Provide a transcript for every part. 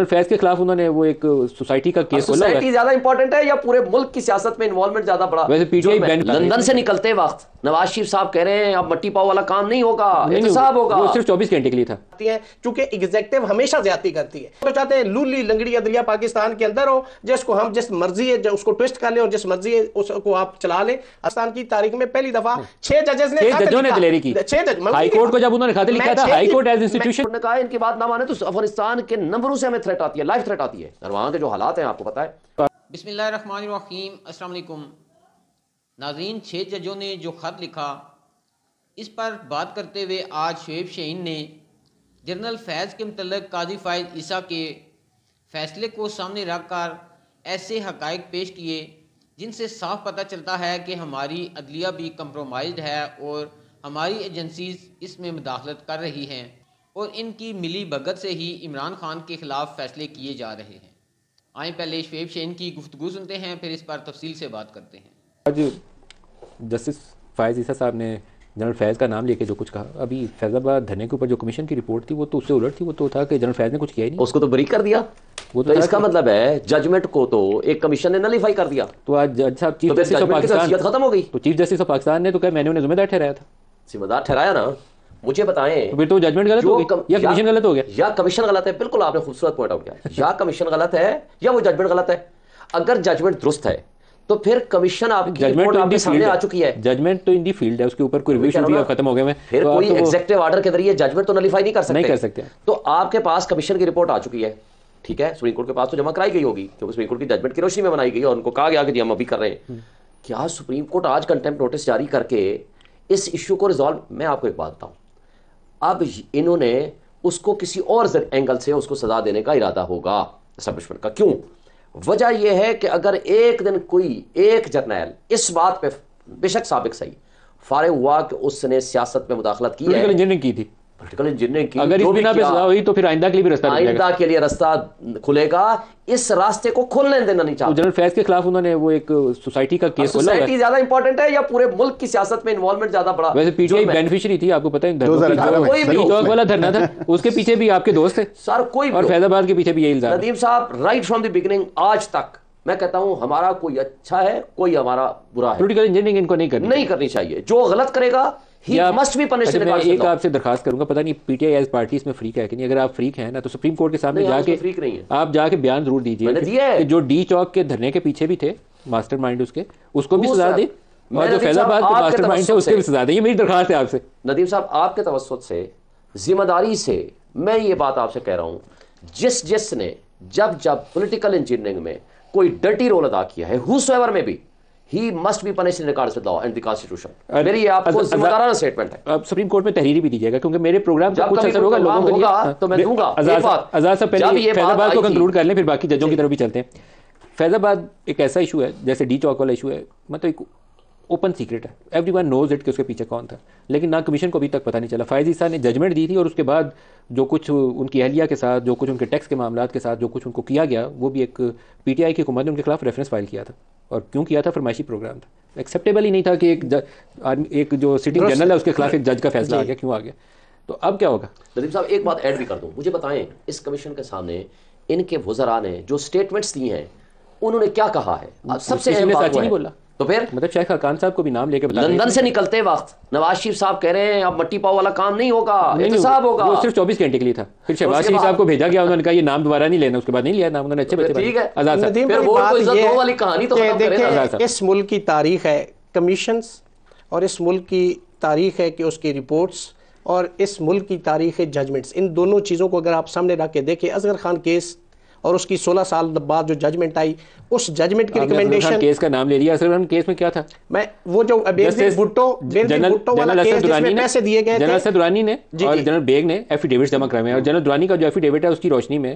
Sir Faiz के खिलाफ उन्होंने वो एक सोसाइटी का केस सोसाइटी ज्यादा इंपॉर्टेंट है या पूरे मुल्क की सियासत में इन्वॉल्वमेंट ज्यादा बड़ा वैसे पीटीआई लंदन से निकलते वक्त नवाज शरीफ साहब कह रहे हैं अब मट्टी पाव वाला काम नहीं होगा साहब होगा वो सिर्फ 24 घंटे के लिए था चूंकि एग्जेक्टिव हमेशा ज्यादा करती है वो चाहते हैं लूली लंगड़ी अदलिया पाकिस्तान के अंदर हो जिसको हम जिस मर्जी है उसको ट्विस्ट कर ले और जिस मर्जी है उसको आप चला ले आसान की तारीख में पहली दफा हाँ। छह जजेस ने जजों ने दिलेरी की छह जज हाईकोर्ट को जब उन्होंने खाते लिखा था हाईकोर्ट एज इंस्टीट्यूशन ने कहा इनकी बात ना माने तो अफगानिस्तान के नंबरों से हमें थ्रेट आती है लाइफ थ्रेट आती है और वहाँ के जो हालात हैं आपको पता है बिसमीम नाजीन छः जजों ने जो ख़त लिखा इस पर बात करते हुए आज शुएब शहीन ने जनरल फैज़ के मतलब काजी फ़ायद ईसा के फैसले को सामने रख कर ऐसे हक़ पेश किए जिनसे साफ पता चलता है कि हमारी अदलिया भी कम्प्रोमाइज है और हमारी एजेंसीज इसमें मुदाखलत कर रही हैं और इनकी मिली भगत से ही इमरान खान के खिलाफ फैसले किए जा रहे हैं आए पहले शेब शेन की गुफ्तु सुनते हैं फिर इस पर तफसील से बात करते हैं आज जस्टिस फायज ईसा साहब ने जनरल फैज़ का नाम लेके जो कुछ कहा अभी फैजाबाद धने के ऊपर जो कमीशन की रिपोर्ट थी वो तो उससे उलट थी वो तो था कि जनरल फैज़ ने कुछ किया ही नहीं उसको तो बरी कर दिया वो तो, तो इसका मतलब है जजमेंट को तो एक कमीशन ने नलीफाई कर दिया तो आज जज साहब चीफ जस्टिस ऑफ पाकिस्तान खत्म हो गई तो चीफ जस्टिस ऑफ पाकिस्तान ने तो कहा मैंने उन्हें जिम्मेदार ठहराया था जिम्मेदार ठहराया ना मुझे बताएं तो फिर तो जजमेंट गलत हो या कमीशन गलत हो गया या कमीशन गलत है बिल्कुल आपने खूबसूरत पॉइंट आउट किया या कमीशन गलत है या वो जजमेंट गलत है अगर जजमेंट दुरुस्त है तो फिर कमीशन आपकी जजमेंट तो आपके सामने आ चुकी है जजमेंट तो इन दी फील्ड है उसके ऊपर कोई रिव्यू भी खत्म हो गया मैं फिर तो कोई एग्जेक्टिव तो ऑर्डर के जरिए जजमेंट तो नलीफाई नहीं कर सकते नहीं कर सकते तो आपके पास कमीशन की रिपोर्ट आ चुकी है ठीक है सुप्रीम कोर्ट के पास तो जमा कराई गई होगी क्योंकि सुप्रीम कोर्ट की जजमेंट की रोशनी में बनाई गई और उनको कहा गया कि जी हम अभी कर रहे हैं हम्म। क्या सुप्रीम कोर्ट आज कंटेम्प्ट नोटिस जारी करके इस इश्यू को रिजॉल्व मैं आपको एक बात बताऊं अब इन्होंने उसको किसी और एंगल से उसको सजा देने का इरादा होगा इस्टबलिशमेंट का क्यों वजह यह है कि अगर एक दिन कोई एक जर्नैल इस बात पे बेशक साबिक सही फारे हुआ कि उसने सियासत में मुदाखलत की है की थी पोलिटिकल इंजीनियरिंग की अगर इस बिना पे सजा हुई तो फिर आइंदा के लिए भी रास्ता आइंदा के लिए रास्ता खुलेगा इस रास्ते को खोलने देना नहीं तो चाहते जनरल फैज के खिलाफ उन्होंने वो एक सोसाइटी का केस खोला सोसाइटी ज्यादा इंपॉर्टेंट है या पूरे मुल्क की सियासत में इन्वॉल्वमेंट ज्यादा बड़ा वैसे पीटीआई बेनिफिशियरी थी आपको पता है चौक तो वाला धरना था उसके पीछे भी आपके दोस्त थे सर कोई और फैजाबाद के पीछे भी यही इल्जाम नदीम साहब राइट फ्रॉम द बिगिनिंग आज तक मैं कहता हूं हमारा कोई अच्छा है कोई हमारा बुरा है पॉलिटिकल इंजीनियरिंग इनको नहीं करनी नहीं करनी चाहिए जो गलत करेगा अच्छा, मस्ट आपसे दरखास्त करूंगा पता नहीं पीटीआई पार्टी इसमें फ्रीक है कि नहीं अगर आप फ्रीक हैं ना तो सुप्रीम कोर्ट के सामने जाके फ्रीक नहीं है आप जाके बयान जरूर दीजिए जो डी चौक के धरने के पीछे भी थे मास्टरमाइंड उसके उसको भी सजा दे और जो फैजाबाद के मास्टरमाइंड थे उसके भी सजा दे ये मेरी दरखास्त है आपसे नदीम साहब आपके तवसत से जिम्मेदारी से मैं ये बात आपसे कह रहा हूं जिस जिसने जब जब पोलिटिकल इंजीनियरिंग में कोई डर्टी रोल अदा किया है हु में भी he must be punish in regards with law and the constitution मेरी आपको जिम्मेदाराना स्टेटमेंट है अब सुप्रीम कोर्ट में तहरीर भी दीजिएगा क्योंकि मेरे प्रोग्राम का कुछ असर होगा लोगों के लिए तो मैं दूंगा आजाद आजाद साहब पहले बात को कंक्लूड कर लें फिर बाकी जजों की तरफ भी चलते हैं फैजाबाद एक ऐसा इशू है जैसे डी चौक वाला इशू है मतलब एक ओपन सीक्रेट है एवरी वन नोज इट कि उसके पीछे कौन था लेकिन ना कमीशन को अभी तक पता नहीं चला फायज ईसा ने जजमेंट दी थी और उसके बाद जो कुछ उनकी अहलिया के साथ जो कुछ उनके टैक्स के मामला के साथ जो कुछ उनको किया गया वो भी एक पी टी आई की हुकूमत ने उनके खिलाफ रेफरेंस फाइल किया था और क्यों किया था फरमाइशी प्रोग्राम था एक्सेप्टेबल ही नहीं था कि एक आर्मी एक जो सिटिंग जनरल है उसके खिलाफ एक जज का फैसला आ गया क्यों आ गया तो अब क्या होगा लदीब साहब एक बात ऐड भी कर दूँ मुझे बताएं इस कमीशन के सामने इनके वजरा ने जो स्टेटमेंट्स दी हैं उन्होंने क्या कहा है सबसे अहम बात नहीं बोला तो फिर मतलब शेख खान साहब को भी नाम लेकर लंदन से निकलते वक्त नवाज शरीफ साहब कह रहे हैं अब मट्टी पाव वाला काम नहीं होगा साहब होगा वो सिर्फ चौबीस घंटे के लिए था फिर शहबाज शरीफ साहब को भेजा गया उन्होंने कहा ये नाम दोबारा नहीं लेना उसके बाद नहीं लिया नाम उन्होंने अच्छे बच्चे आजाद वाली कहानी तो इस मुल्क की तारीख है कमीशन और इस मुल्क की तारीख है कि उसकी रिपोर्ट्स और इस मुल्क की तारीख जजमेंट्स इन दोनों चीज़ों को अगर आप सामने रख के देखें असगर खान केस और उसकी 16 साल बाद जो जजमेंट आई उस जजमेंट की रिकमेंडेशन केस का नाम ले लिया असर केस में क्या था मैं वो जो भुट्टो भुट्टो वाला केस जिसमें पैसे दिए गए जनरल सर दुरानी ने और जनरल बेग ने एफिडेविट जमा कराए हैं और जनरल दुरानी का जो एफिडेविट है उसकी रोशनी में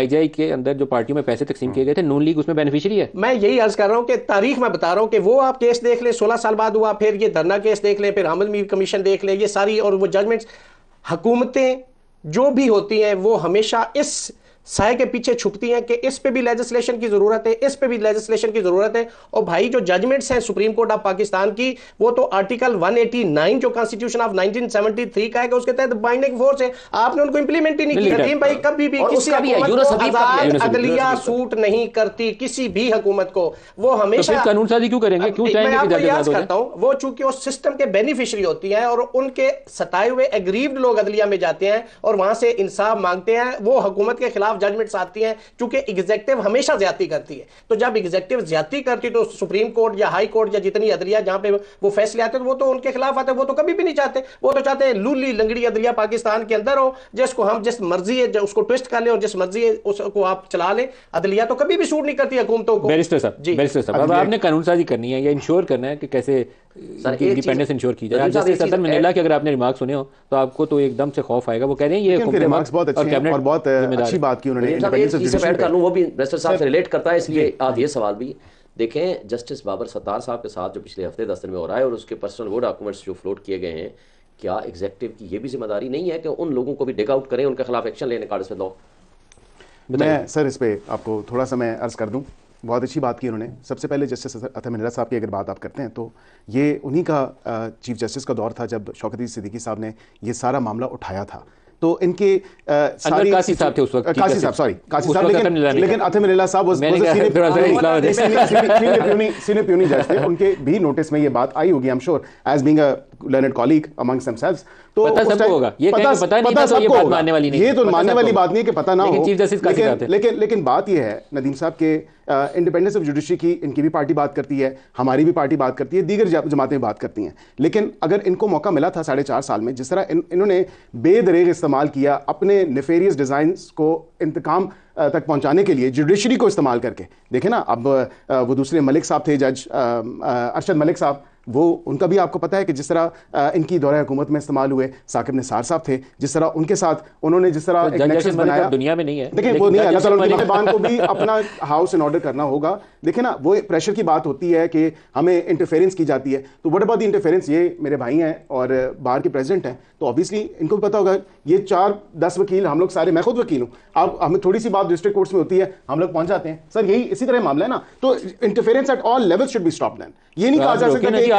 आईजीआई के अंदर जो पार्टियों में पैसे तकसीम किए गए थे नून लीग उसमें बेनिफिशियरी है मैं यही अर्ज कर रहा हूँ कि तारीख मैं बता रहा हूँ कि वो आप केस देख लें सोलह साल बाद हुआ फिर ये धरना केस देख लें फिर हमल मीर कमीशन देख लें ये सारी और वो जजमेंट्स हुकूमतें जो भी होती हैं वो हमेशा इस साय के पीछे छुपती हैं कि इस पे भी लेजिस्लेशन की जरूरत है इस पे भी लेजिस्लेशन की जरूरत है और भाई जो जजमेंट्स हैं सुप्रीम कोर्ट ऑफ पाकिस्तान की वो तो आर्टिकल 189 जो कॉन्स्टिट्यूशन ऑफ 1973 का है कि उसके तहत बाइंडिंग फोर्स है आपने उनको इंप्लीमेंट ही नहीं किया रहीम भाई कभी भी किसी आजाद अदलिया सूट नहीं करती किसी भी हुकूमत को वो तो हमेशा कानून साजी क्यों करेंगे क्यों करता हूँ वो चूंकि उस सिस्टम के बेनिफिशरी होती हैं और उनके सताए हुए एग्रीव्ड लोग अदलिया में जाते हैं और वहां से इंसाफ मांगते हैं वो हुकूमत के खिलाफ खिलाफ जजमेंट्स आती हैं क्योंकि एग्जेक्टिव हमेशा ज्यादा करती है तो जब एग्जेक्टिव ज्यादा करती है तो सुप्रीम कोर्ट या हाई कोर्ट या जितनी अदलिया जहां पर वो फैसले आते तो वो तो उनके खिलाफ आते वो तो कभी भी नहीं चाहते वो तो चाहते हैं लूली लंगड़ी अदलिया पाकिस्तान के अंदर हो जिसको हम जिस मर्जी है उसको ट्विस्ट कर ले और जिस मर्जी है उसको आप चला लें अदलिया तो कभी भी सूट नहीं करती हुकूमतों को बैरिस्टर साहब बैरिस्टर साहब अब आपने कानून साजी करनी है या इंश्योर करना है कि कैसे सर इंडिपेंडेंस इंश्योर की जाए सदर के अगर आपने रिमार्क सुने हो तो आपको तो एकदम से खौफ आएगा वो कह रहे हैं ये रिमार्क्स बहुत अच्छे हैं और बहुत अच्छी बात की उन्होंने इंडिपेंडेंस कर लूं वो भी साहब से रिलेट करता है इसलिए ये सवाल भी देखें जस्टिस बाबर सत्तार साहब के साथ जो पिछले हफ्ते दस दिन में हो रहा है और उसके पर्सनल वो डॉक्यूमेंट्स जो फ्लोट किए गए हैं क्या एग्जेक्टिव की ये भी जिम्मेदारी नहीं है कि उन लोगों को भी डेक आउट करें उनके खिलाफ एक्शन लेने का मैं सर इस पर आपको थोड़ा सा मैं अर्ज कर दूँ बहुत अच्छी बात की उन्होंने सबसे पहले जस्टिस अतः मिनरा साहब की अगर बात आप करते हैं तो ये उन्हीं का चीफ जस्टिस का दौर था जब शौकत सिद्दीकी साहब ने ये सारा मामला उठाया था तो इनके सॉरी लेकिन साहब उनके भी नोटिस में ये बात आई होगी am sure as being learned colleague among themselves तो पता सबको होगा ये पता, पता नहीं पता तो सबको ये बात मानने वाली नहीं ये तो मानने वाली बात नहीं है कि पता ना हो लेकिन लेकिन लेकिन बात ये है नदीम साहब के इंडिपेंडेंस ऑफ जुडिशरी की इनकी भी पार्टी बात करती है हमारी भी पार्टी बात करती है दीगर जमातें बात करती हैं लेकिन अगर इनको मौका मिला था साढ़े चार साल में जिस तरह इन्होंने बेदरेग इस्तेमाल किया अपने नफेरियस डिज़ाइंस को इंतकाम तक पहुंचाने के लिए जुडिशरी को इस्तेमाल करके देखें ना अब वो दूसरे मलिक साहब थे जज अरशद मलिक साहब वो उनका भी आपको पता है कि जिस तरह इनकी दौरे हुकूमत में इस्तेमाल हुए साकिब निसार साहब थे जिस तरह उनके साथ उन्होंने जिस तरह तो बनाया तो दुनिया में नहीं है देखिए वो नहीं अल्लाह ताला मेहरबान को भी अपना हाउस इन ऑर्डर करना होगा देखिए ना वो प्रेशर की बात होती है कि हमें इंटरफेरेंस की जाती है तो वट अबाउट द इंटरफेरेंस ये मेरे भाई हैं और बाहर के प्रेजिडेंट हैं तो ऑब्वियसली इनको भी पता होगा ये चार दस वकील हम लोग सारे मैं खुद वकील हूँ अब हमें थोड़ी सी बात डिस्ट्रिक्ट कोर्ट्स में होती है हम लोग पहुंच जाते हैं सर यही इसी तरह मामला है ना तो interference at all level should be stop then ये नहीं कहा जा सकता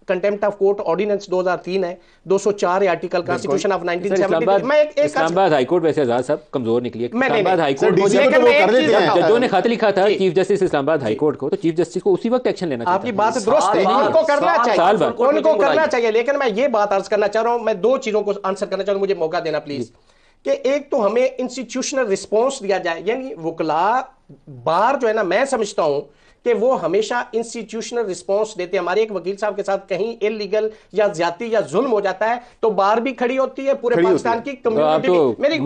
कंटेंप्ट ऑफ कोर्ट ऑर्डिनेंस 2003 है 204 आर्टिकल कॉन्स्टिट्यूशन ऑफ 1970 मैं एक एक इस्लामाबाद हाई कोर्ट वैसे आजाद साहब कमजोर निकली है इस्लामाबाद हाई कोर्ट तो कर हैं जजों ने खत लिखा था chief justice Islamabad high court को तो चीफ जस्टिस को उसी वक्त एक्शन लेना चाहिए आपकी बात दुरुस्त है उनको करना चाहिए उनको करना चाहिए लेकिन मैं ये बात अर्ज करना चाह रहा हूं मैं दो चीजों को आंसर करना चाह मुझे मौका देना प्लीज कि एक तो हमें इंस्टीट्यूशनल रिस्पॉन्स दिया जाए यानी वकला बार जो है ना मैं समझता हूं कि वो हमेशा इंस्टीट्यूशनल रिस्पॉन्स देते हमारे एक वकील साहब के साथ कहीं इलीगल या ज्यादा या जुल्म हो जाता है तो बार भी खड़ी होती है पूरे पाकिस्तान की कम्युनिटी तो मेरी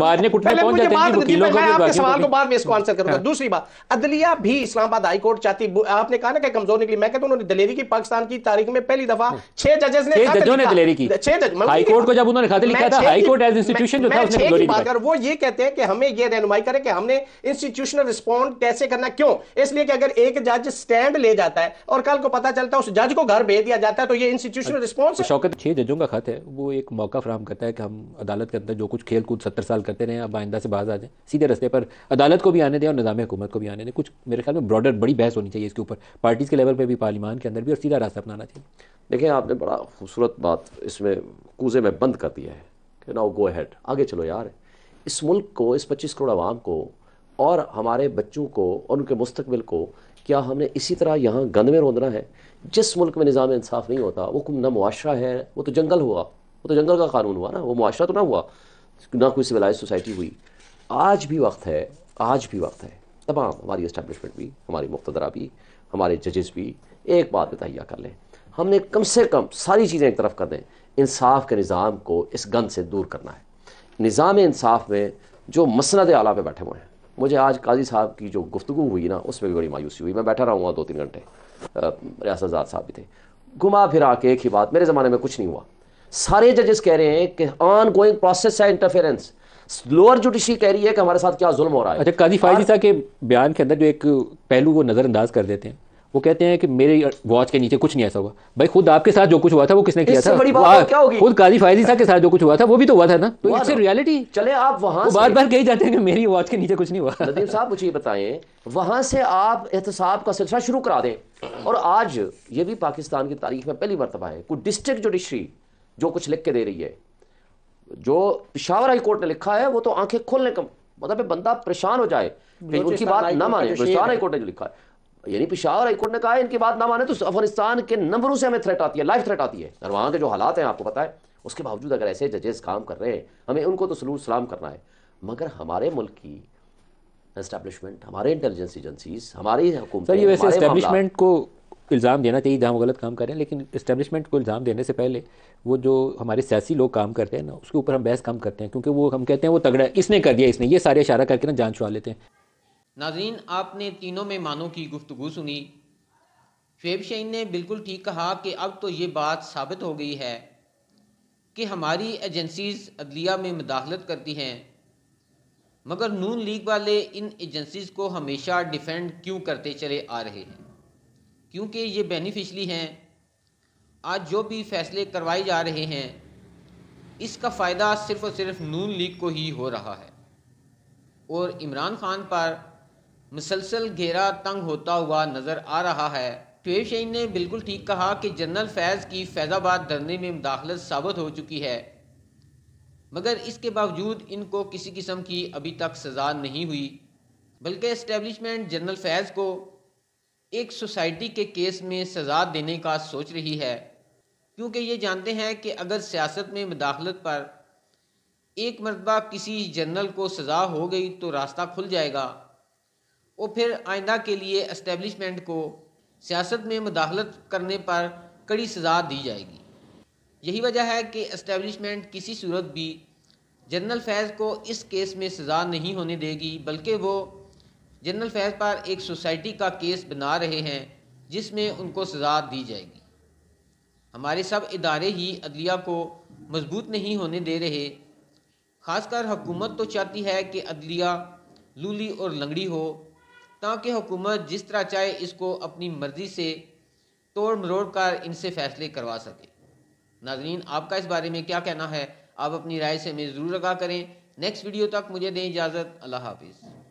हाँ। दूसरी बात अदलिया भी इस्लामाबाद हाईकोर्ट चाहती आपने कहा ना कि कमजोर निकली मैं कहता हूँ उन्होंने दलेरी की पाकिस्तान की तारीख में पहली दफा हाँ। छह जजेस ने जजों ने दलेरी की छह जज हाईकोर्ट को जब उन्होंने खाते लिखा था हाईकोर्ट एज इंस्टीट्यूशन जो था उसने कमजोरी अगर वो ये कहते हैं कि हमें ये रहनुमाई करें कि हमने इंस्टीट्यूशनल रिस्पॉन्ड कैसे करना क्यों इसलिए कि अगर एक जज जज स्टैंड ले जाता है और कल को पता चलता है उस जज को घर भेज दिया जाता है तो ये इंस्टीट्यूशनल अच्छा, रिस्पॉन्स शौकत छह जजों का खत है वो एक मौका फ्राहम करता है कि हम अदालत के अंदर जो कुछ खेल कूद सत्तर साल करते रहे अब आइंदा से बाज आ जाए सीधे रस्ते पर अदालत को भी आने दें और निज़ाम हुकूमत को भी आने दें कुछ मेरे ख्याल में ब्रॉडर बड़ी बहस होनी चाहिए इसके ऊपर पार्टीज़ के लेवल पर भी पार्लियामान के अंदर भी और सीधा रास्ता अपनाना चाहिए देखिए आपने बड़ा खूबसूरत बात इसमें कूजे में बंद कर दिया है कि नाउ गो हैड आगे चलो यार इस मुल्क को इस पच्चीस करोड़ आवाम को और हमारे बच्चों को और उनके मुस्तकबिल को क्या हमने इसी तरह यहाँ गंद में रोंदना है जिस मुल्क में निज़ाम इंसाफ नहीं होता वो ना मुआरा है वो तो जंगल हुआ वो तो जंगल का कानून हुआ ना वो मुआरा तो ना हुआ ना कोई सिविलाइज सोसाइटी हुई आज भी वक्त है आज भी वक्त है तमाम हमारी इस्टबलिशमेंट भी हमारी मुख्तरा भी हमारे जजेस भी एक बात मुतहैया कर लें हमने कम से कम सारी चीज़ें एक तरफ कर दें इंसाफ के निज़ाम को इस गंद से दूर करना है निज़ाम इंसाफ में जो मसनद आला पर बैठे हुए हैं मुझे आज काजी साहब की जो गुफ्तु हुई ना उसमें भी बड़ी मायूसी हुई मैं बैठा रहूँगा दो तीन घंटे रियासत साहब भी थे घुमा फिरा के एक ही बात मेरे ज़माने में कुछ नहीं हुआ सारे जजेस कह रहे हैं कि ऑन गोइंग प्रोसेस है इंटरफेरेंस लोअर जुडिशरी कह रही है कि हमारे साथ क्या जुल्म हो रहा है अच्छा काजी फायदी साहब के बयान के अंदर जो एक पहलू वो नज़रअंदाज कर देते हैं वो कहते हैं कि मेरे वॉच के नीचे कुछ नहीं ऐसा हुआ भाई खुद आपके साथ जो कुछ हुआ था वो किसने किया था बड़ी बात क्या होगी खुद काजी फायदी साहब के साथ जो कुछ हुआ था वो भी तो हुआ था ना तो इससे रियलिटी तो। चले आप वहां बार बार कही जाते हैं कि मेरी वॉच के नीचे कुछ नहीं हुआ नदीम साहब मुझे बताएं वहां से आप एहतसाब का सिलसिला शुरू करा दें और आज ये भी पाकिस्तान की तारीख में पहली मरतबा है कोई डिस्ट्रिक्ट जुडिशरी जो कुछ लिख के दे रही है जो पिशावर हाई कोर्ट ने लिखा है वो तो आंखें खोलने का मतलब बंदा परेशान हो जाए उनकी बात ना माने पिशावर हाई कोर्ट ने जो लिखा है यानी पिशावर हाईकोर्ट ने कहा इनकी बात ना माने तो अफगानिस्तान के नंबरों से हमें थ्रेट आती है लाइफ थ्रेट आती है और वहाँ के जो हालात हैं आपको पता है उसके बावजूद अगर ऐसे जजेस काम कर रहे हैं हमें उनको तो सलूर सलाम करना है मगर हमारे मुल्क की इस्टेब्लिशमेंट हमारे इंटेलिजेंस एजेंसीज हमारी सर ये वैसे इस्टेब्लिशमेंट को इल्ज़ाम देना चाहिए जहाँ वो गलत काम कर रहे हैं लेकिन इस्टेब्लिशमेंट को इल्ज़ाम देने से पहले वो जो हमारे सियासी लोग काम करते हैं ना उसके ऊपर हम बहस काम करते हैं क्योंकि वो हम कहते हैं वो तगड़ा है इसने कर दिया इसने ये सारे इशारा करके ना जान छुआ लेते हैं नाजीन आपने तीनों मेहमानों की गुफ्तु सुनी शेब शहीन ने बिल्कुल ठीक कहा कि अब तो ये बात साबित हो गई है कि हमारी एजेंसीज़ अदलिया में मुदाखलत करती हैं मगर नून लीग वाले इन एजेंसीज़ को हमेशा डिफेंड क्यों करते चले आ रहे हैं क्योंकि ये बेनिफिशली हैं आज जो भी फैसले करवाए जा रहे हैं इसका फ़ायदा सिर्फ़ और सिर्फ नून लीग को ही हो रहा है और इमरान खान पर मुसलसल घेरा तंग होता हुआ नज़र आ रहा है शुएब शहीन ने बिल्कुल ठीक कहा कि जनरल फैज़ की फैज़ाबाद धरने में मुदाखलत साबित हो चुकी है मगर इसके बावजूद इनको किसी किस्म की अभी तक सज़ा नहीं हुई बल्कि इस्टेबलिशमेंट जनरल फैज़ को एक सोसाइटी के केस में सज़ा देने का सोच रही है क्योंकि ये जानते हैं कि अगर सियासत में मुदाखलत पर एक मरतबा किसी जनरल को सज़ा हो गई तो रास्ता खुल जाएगा वो फिर आइंदा के लिए इस्टेबलिशमेंट को सियासत में मदाखलत करने पर कड़ी सज़ा दी जाएगी यही वजह है कि इस्टेबलिशमेंट किसी सूरत भी जनरल फैज़ को इस केस में सज़ा नहीं होने देगी बल्कि वो जनरल फैज़ पर एक सोसाइटी का केस बना रहे हैं जिसमें उनको सज़ा दी जाएगी हमारे सब इदारे ही अदलिया को मजबूत नहीं होने दे रहे खासकर हुकूमत तो चाहती है कि अदलिया लूली और लंगड़ी हो ताकि हुकूमत जिस तरह चाहे इसको अपनी मर्ज़ी से तोड़ मरोड़ कर इनसे फ़ैसले करवा सके नाजरीन आपका इस बारे में क्या कहना है आप अपनी राय से हमें ज़रूर आगा करें नेक्स्ट वीडियो तक मुझे दें इजाज़त अल्लाह हाफिज़